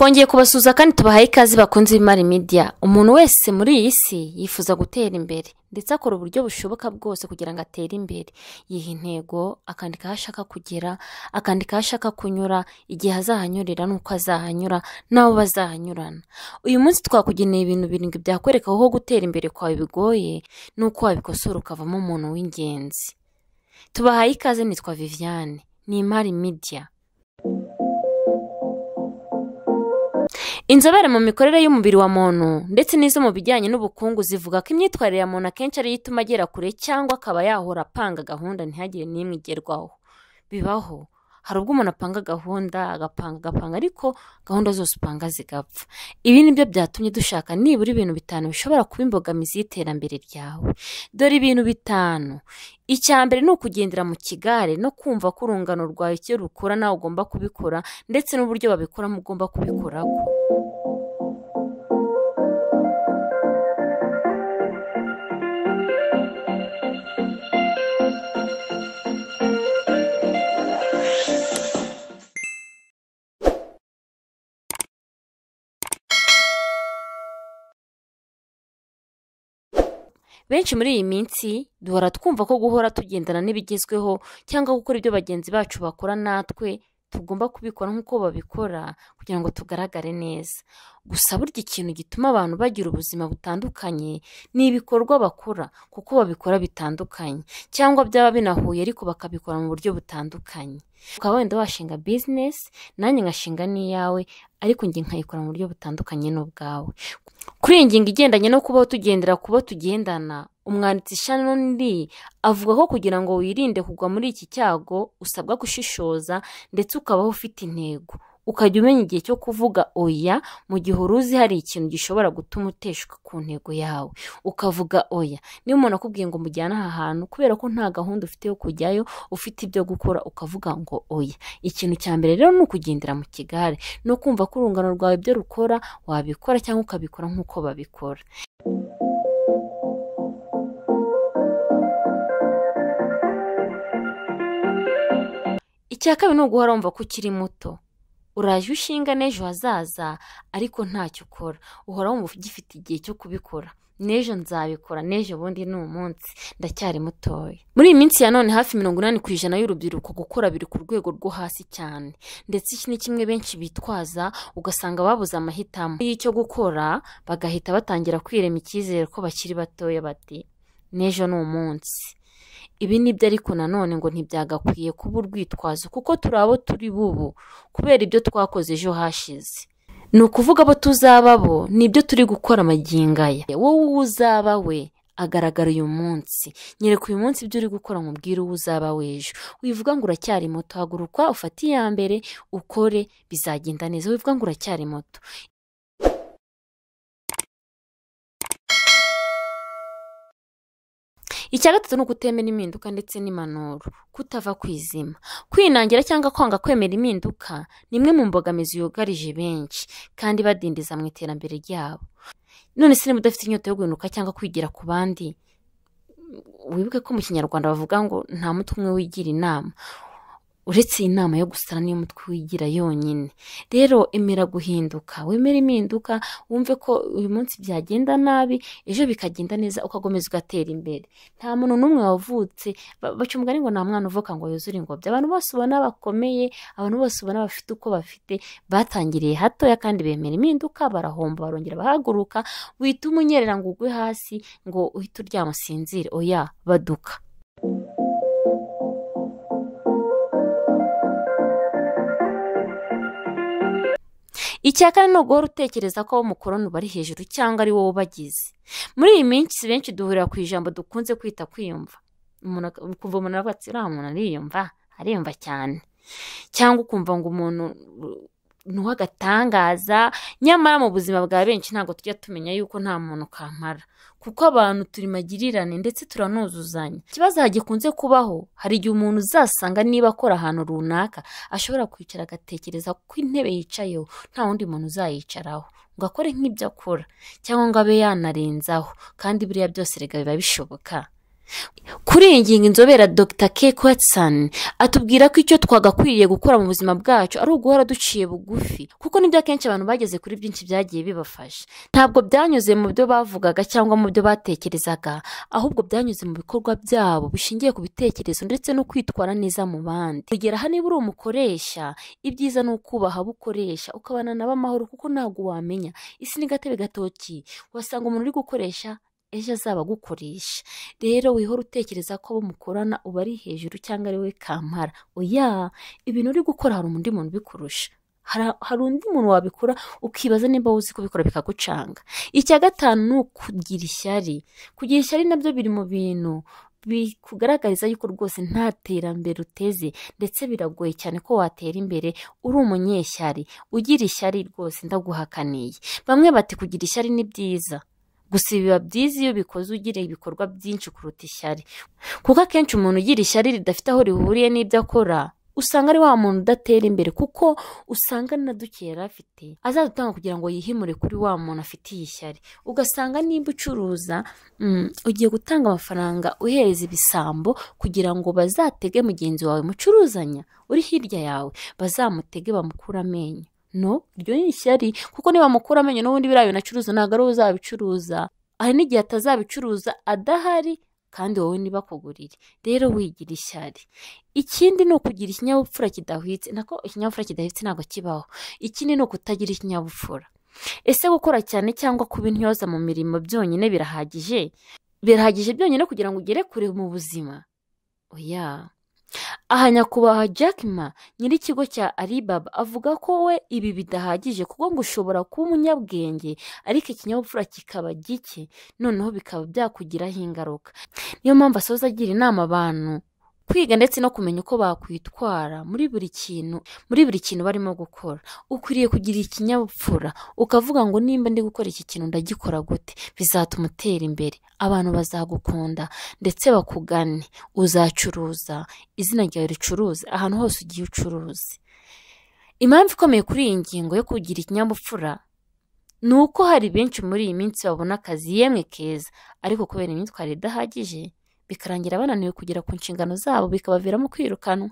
twongeye kubasuhuza kandi tubahaye ikaze bakunze imari media umuntu wese muri iyi si yifuza gutera imbere ndetse akora uburyo bushoboka bwose kugira ngo atere imbere yiha intego akandika aho ashaka kugera akandika aho ashaka kunyura igihe azahanyurira n'uko azahanyura n'abo bazahanyurana uyu munsi twakugeneye ibintu birindwi byakwereka aho gutera imbere kwawe bigoye n'uko wabikosora ukavamo umuntu w'ingenzi tubahaye ikaze nitwa viviane ni imari media Inzobere mu mikorere y'umubiri wa muntu ndetse n'izo mu bijyanye n'ubukungu zivuga ko imyitwarire ya muntu akenshi ariyo ituma agera kure cyangwa akaba yahora apanga gahunda ntihagire n'imwe igerwaho. Bibaho, hari ubwo umuntu apanga gahunda, agapanga agapanga ariko gahunda zose upanga zigapfa. Ibi ni byo byatumye dushaka nibura ibintu bitanu bishobora kuba imbogamizi y'iterambere ryawe. Dore ibintu bitanu. Icya mbere ni ukugendera mu kigare no kumva ko urungano rwawe icyo rukora nawe ugomba kubikora ndetse n'uburyo babikoramo ugomba kubikoraho. benshi muri iyi minsi duhora twumva ko guhora tugendana n'ibigezweho cyangwa gukora ibyo bagenzi bacu bakora natwe tugomba kubikora nk'uko babikora kugira ngo tugaragare neza Gusa burya ikintu gituma abantu bagira ubuzima butandukanye ni ibikorwa bakora kuko babikora bitandukanye cyangwa byaba binahuye ariko bakabikora mu buryo butandukanye. Ukaba wenda washinga bizinesi nanjye ngashinga n'iyawe ariko njye nkayikora mu buryo butandukanye n'ubwawe. Kuri iyi ngingo igendanye no kubaho tugendera ku tugendana, umwanditsi Shannon Lee avuga ko kugira ngo wirinde kugwa muri iki cyago usabwa gushishoza ndetse ukabaho ufite intego. ukajya umenya igihe cyo kuvuga oya mu gihe uruzi hari ikintu gishobora gutuma uteshwa ku ntego yawe ukavuga oya niba umuntu akubwiye ngo mujyane aha hantu kubera ko nta gahunda ufite yo kujyayo ufite ibyo gukora ukavuga ngo oya ikintu cya mbere rero ni ukugendera mu kigare no kumva ko urungano rwawe ibyo rukora wabikora cyangwa ukabikora nk'uko babikora icya kabiri ni uguhora wumva ko ukiri muto uraje ushinga n'ejo hazaza ariko ntacyo ukora uhora wumva ugifite igihe cyo kubikora n'ejo nzabikora n'ejo bundi ni umunsi ndacyari mutoya muri iyi minsi ya none hafi mirongo inani ku ijana y'urubyiruko gukora biri ku rwego rwo hasi cyane ndetse iki ni kimwe benshi bitwaza ugasanga babuze amahitamo y'icyo gukora bagahita batangira kwirema icyizere ko bakiri batoya bati n'ejo ni umunsi Ibi nibyo ariko nanone ngo ntibyagakwiye kuba urwitwazo kuko turi abo turi bubu kubera ibyo twakoze ejo hashize ni ukuvuga abo tuzaba bo nibyo turi gukora aya wowe uwo uzaba we agaragara uyu munsi nyereka uyu munsi ibyo uri gukora nkubwire uwo uzaba w'ejo wivuga ngo uracyari muto haguruka ufate iya mbere ukore bizagenda neza wivuga ngo uracyari muto icya gatatu ni ukutemera impinduka ndetse n'impanuro kutava kwizima kwinangira cyangwa kwanga kwemera impinduka ni imwe mu mbogamizi yugarije benshi kandi badindiza mu iterambere ryabo none se niba udafite inyota yo guhinduka cyangwa kwigira ku bandi wibuke ko mu kinyarwanda bavuga ngo nta mutwe umwe wigira inama uretse inama yo gusara niyo umutwe wigira yonyine rero emera guhinduka wemera impinduka wumve ko uyu munsi byagenda nabi ejo bikagenda neza ukakomeza ugatera imbere nta muntu n'umwe wavutse baca umugani ngo nta mwana uvuka ngo yuzure ingobyi abantu bose ubona bakomeye abantu bose ubona bafite uko bafite batangiriye hatoya kandi bemera impinduka barahomba barongera bahaguruka wita unyerera ngo ugwe hasi ngo uhite uryama usinzire oya baduka icya kane ni uguhora utekereza ko umukoroni uba ari hejuru cyangwa ari wowe ubagize muri iyi minsi benshi duhurira ku ijambo dukunze kwita kwiyumva kuva umuntu aravuga ati uriya muntu ariyumva ariyumva cyane cyangwa ukumva ngo umuntu ni nyamara mu buzima bwa benshi ntabwo tujya tumenya yuko nta muntu kampara kuko abantu turi magirirane ndetse turanuzuzanya ikibazo gikunze kubaho hari igihe umuntu uzasanga niba akora ahantu runaka ashobora kwicara agatekereza ko intebe yicayeho nta wundi muntu uzayicaraho ngo akore nk'ibyo akora cyangwa ngo abe yanarenzaho kandi buriya byose biba bishoboka kuri iyi ngingo inzobera dr k kwetsani atubwira ko icyo twagakwiriye gukora mu buzima bwacu ari uguhora duciye bugufi kuko nibyo akenshi abantu bageze kuri byinshi byagiye bibafasha ntabwo byanyuze mu byo bavugaga cyangwa mu byo batekerezaga ahubwo byanyuze mu bikorwa byabo bishingiye ku bitekerezo ndetse no kwitwara neza mu bandi kugera niba uri umukoresha ibyiza ni ukubaha abo ukoresha ukabana nabo amahoro kuko ntabwo wamenya isi ni gatebe gatoki wasanga umuntu uri gukoresha ejo azaba azabagukoresha rero wihora utekereza ko abo mukorana uba ari hejuru cyangwa ari we kampara oya ibintu uri gukora hari undi muntu ubikurusha hari undi muntu wabikora ukibaza niba uzi kubikora bikagucanga icya gatanu ni ukugira ishyari kugira ishyari nabyo biri mu bintu bikugaragariza yuko rwose nta terambere uteze ndetse biragoye cyane ko watera imbere uri umunyeshyari ugira ishyari rwose ndaguhakaniye bamwe bati kugira ishyari ni byiza gusa ibi biba byiza iyo bikoze ugira ibikorwa byinshi kuruta ishyari kuko akenshi umuntu ugira ishyari ridafite aho rihuriye n'ibyo akora usanga ari wa muntu udatera imbere kuko usanga na duke yari afite azadutanga kugira ngo yihimure kuri wa muntu afitiye ishyari ugasanga nimba ucuruza mm, ugiye gutanga amafaranga uhereza ibisambo kugira ngo bazatege mugenzi wawe mucuruzanya uri hirya yawe bazamutege bamukure amenyo no iryo ni ishyari kuko niba mukura amenyo n'ubundi biriya bintu acuruza ntabwo ari uzabicuruza hari n'igihe atazabicuruza adahari kandi wowe ntibakugurire rero wigira ishyari ikindi ni ukugira ikinyabupfura kidahwitse nako ikinyabupfura kidahwitse ntabwo kibaho ikindi ni ukutagira ikinyabupfura ese gukora cyane cyangwa kuba intyoza mu mirimo byonyine birahagije birahagije byonyine kugira ngo ugere kure mu buzima oya Aha nyakubahwa Jack Ma nyir'ikigo cya Alibaba avuga ko we ibi bidahagije kuko ngo ushobora kuba umunyabwenge ariko ikinyabupfura kikaba gike noneho bikaba byakugiraho ingaruka niyo mpamvu asoza agira inama abantu kwiga ndetse no kumenya uko bakwitwara muri buri kintu muri buri kintu barimo gukora ukwiriye kugira ikinyabupfura ukavuga ngo nimba ndi gukora iki kintu ndagikora gute bizatuma utera imbere abantu bazagukunda ndetse bakugane uzacuruza izina ryawe ricuruza ahantu hose ugiye ucuruza impamvu ikomeye kuri iyi ngingo yo kugira ikinyabupfura ni uko hari benshi muri iyi minsi babona akazi yemwe keza ariko kubera imyitwarire idahagije bikarangira bananiwe kugera ku nshingano zabo bikabaviramo kwirukanwa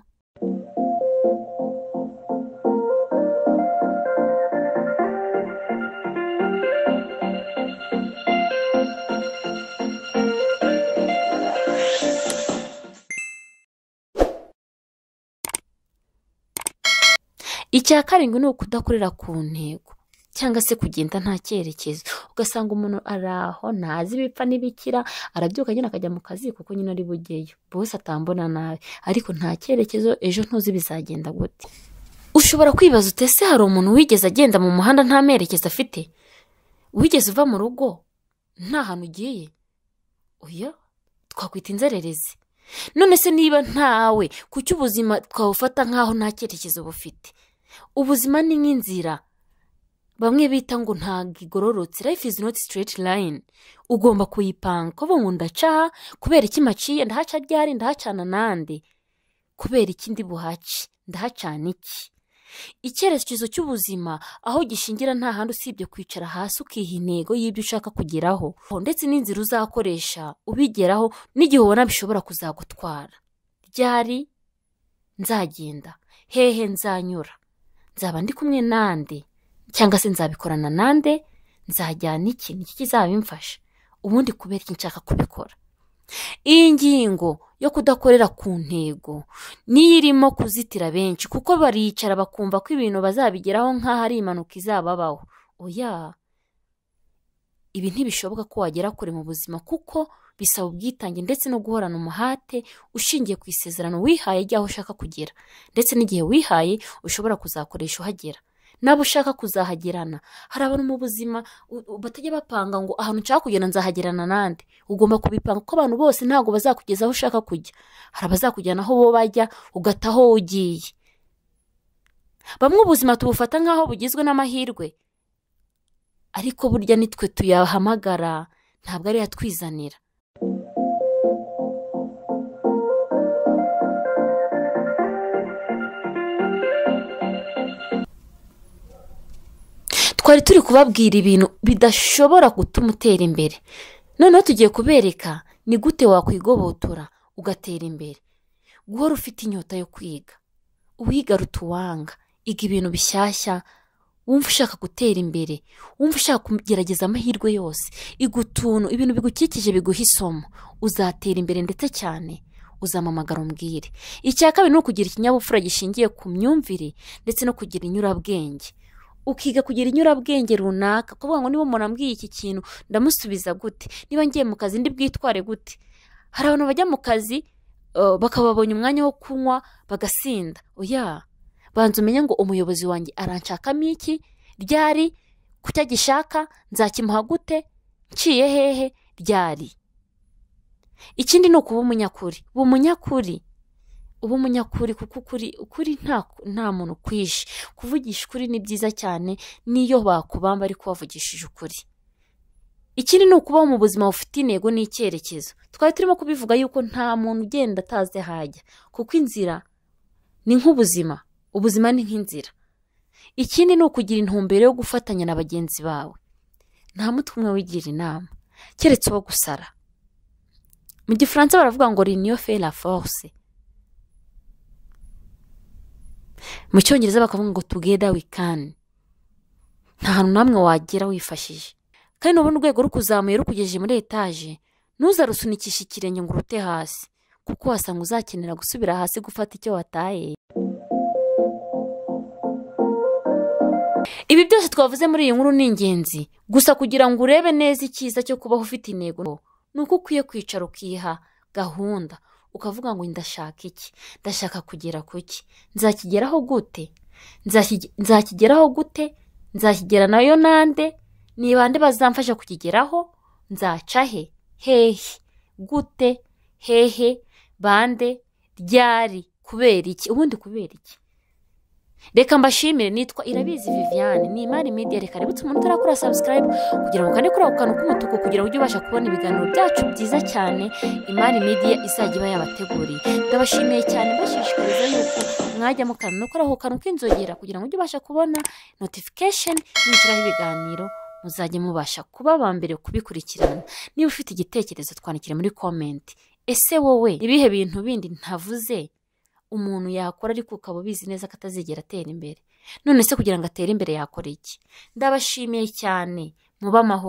icya karindwi ni ukudakorera ku ntego cyangwa se kugenda nta cyerekezo ugasanga umuntu ari aho ntazi ibipfa n'ibikira arabyuka nyine akajya mu kazi kuko nyine ari bugeyo bose atambona nabi ariko nta cyerekezo ejo ntuzi bizagenda gute ushobora kwibaza ute se hari umuntu wigeze agenda mu muhanda nta merekezo afite wigeze uva mu rugo nta hantu ugiye uyo twakwita inzererezi none se niba ntawe kuki ubuzima twawufata nk'aho nta cyerekezo bufite ubuzima ni nk'inzira bamwe bita ngo ntabwo igororotse life is not straight line ugomba kuyipanga ko ngo ndacaha kubera iki maciye ndahaca ryari ndahacana nande kubera ikindi buhaci ndahacana iki icyerekezo cy'ubuzima aho gishingira nta handi usibye kwicara hasi ukiha intego y'ibyo ushaka kugeraho ndetse n'inzira uzakoresha ubigeraho n'igihe ubona bishobora kuzagutwara ryari nzagenda hehe nzanyura nzaba ndi kumwe nande cyangwa se nzabikorana nande nzajyana iki niki kizabimfasha ubundi kubera iki nshaka kubikora iyi ngingo yo kudakorera ku ntego niyo irimo kuzitira benshi kuko baricara bakumva ko ibintu bazabigeraho nk'aho ari impanuka izababaho oya ibi ntibishoboka ko wagera kure mu buzima kuko bisaba ubwitange ndetse no guhorana umuhate ushingiye ku isezerano wihaye ry'aho ushaka kugera ndetse n'igihe wihaye ushobora kuzakoresha uhagera nabo ushaka kuzahagerana hari abantu mu buzima batajya bapanga ngo ahantu nshaka kugenda nzahagerana n'andi ugomba kubipanga kuko abantu bose ntabwo bazakugeza aho ushaka kujya hari abazakujyana aho bo bajya ugata aho ugiye bamwe ubuzima tubufata nk'aho bugizwe n'amahirwe ariko burya nitwe tuyahamagara ntabwo ariyo atwizanira twari turi kubabwira ibintu bidashobora gutuma utera imbere noneho tugiye kubereka ni gute wakwigobotora ugatera imbere guhora ufite inyota yo kwiga uwiga rutuwanga iga ibintu bishyashya wumva ushaka gutera imbere wumva ushaka kugerageza amahirwe yose iga ibintu bigukikije biguha isomo uzatera imbere ndetse cyane uzamamagara umbwire icya kabiri ni ukugira ikinyabupfura gishingiye ku myumvire ndetse no kugira inyurabwenge ukiga kugira inyurabwenge runaka kuvuga ngo niba umuntu ambwiye iki kintu ndamusubiza gute niba ngiye mu kazi ndi bwitware gute hari abantu bajya mu kazi bakaba babonye umwanya wo kunywa bagasinda oya banza umenye ngo umuyobozi wanjye aranshakamo iki ryari kucyo agishaka nzakimuha gute nciye hehe ryari ikindi ni ukuba umunyakuri uba umunyakuri uba umunyakuri kuko ukuri ukuri nta muntu ukwishe kuvugisha ukuri ni byiza cyane n'iyo bakubamba ariko wavugishije ukuri ikindi ni ukubaho mu buzima bufite intego n'icyerekezo twari turimo kubivuga yuko nta muntu ugenda atazi hajya kuko inzira ni nk'ubuzima ubuzima ni nk'inzira ikindi ni ukugira intumbero yo gufatanya na bagenzi bawe nta mutwe umwe wigira inama keretse uwo gusara mu gifaransa baravuga ngo riniyo la force mu cyongereza bakavuga ngo tugeda can nta hantu n'amwe wagera wifashije kandi nubona urwego rukuzamuye rukugejeje muri etaje ntuzarusunikishe ikirenge ngo urute hasi kuko wasanga uzakenera gusubira hasi gufata icyo wataye ibi byose twavuze muri iyi nkuru ni ingenzi gusa kugira ngo urebe neza icyiza cyo kubaho ufite intego ni uko ukwiye kwicara ukiha gahunda ukavuga ngo ndashaka iki ndashaka kugera ku ki nzakigeraho gute nzakigeraho gute nzakigera nayo nande niba andi bazamfasha kukigeraho nzacahe hehe gute hehe bande ryari kubera iki ubundi kubera iki reka mbashimire nitwa irabizi viviane ni imari media reka reba umuntu utarakora sabusikarayibu kugira ngo ukande kuri ako kantu k'umutuku kugira ngo ujye ubasha kubona ibiganiro byacu byiza cyane imari media izajya iba yabateguriye ndabashimiye cyane mbashishikariza yuko mwajya mukanukora ako kantu k'inzogera kugira ngo ujye ubasha kubona notifikasheni yinjiraho ibiganiro muzajya mubasha kuba aba mbere kubikurikirana niba ufite igitekerezo twandikire muri komenti ese wowe ibihe bintu bindi ntavuze umuntu yakora ariko ukaba ubizi neza ko atazigera atera imbere none se kugira ngo atere imbere yakora iki ndabashimiye cyane muba amahoro